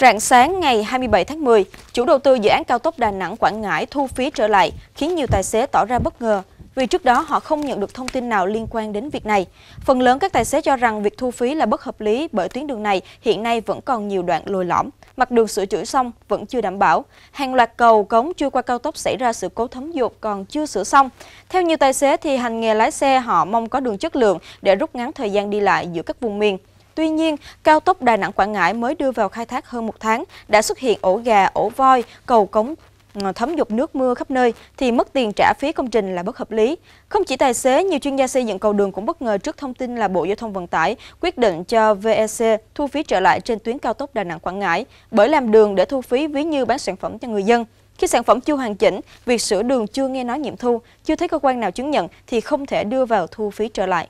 Rạng sáng ngày 27 tháng 10, chủ đầu tư dự án cao tốc Đà Nẵng Quảng Ngãi thu phí trở lại, khiến nhiều tài xế tỏ ra bất ngờ vì trước đó họ không nhận được thông tin nào liên quan đến việc này. Phần lớn các tài xế cho rằng việc thu phí là bất hợp lý bởi tuyến đường này hiện nay vẫn còn nhiều đoạn lồi lõm, mặt đường sửa chữa xong vẫn chưa đảm bảo. Hàng loạt cầu cống chưa qua cao tốc xảy ra sự cố thấm dột còn chưa sửa xong. Theo nhiều tài xế thì hành nghề lái xe họ mong có đường chất lượng để rút ngắn thời gian đi lại giữa các vùng miền. Tuy nhiên, cao tốc Đà Nẵng Quảng Ngãi mới đưa vào khai thác hơn một tháng đã xuất hiện ổ gà, ổ voi, cầu cống ờ, thấm dục nước mưa khắp nơi thì mất tiền trả phí công trình là bất hợp lý. Không chỉ tài xế, nhiều chuyên gia xây dựng cầu đường cũng bất ngờ trước thông tin là Bộ Giao thông Vận tải quyết định cho VEC thu phí trở lại trên tuyến cao tốc Đà Nẵng Quảng Ngãi bởi làm đường để thu phí ví như bán sản phẩm cho người dân. Khi sản phẩm chưa hoàn chỉnh, việc sửa đường chưa nghe nói nghiệm thu, chưa thấy cơ quan nào chứng nhận thì không thể đưa vào thu phí trở lại.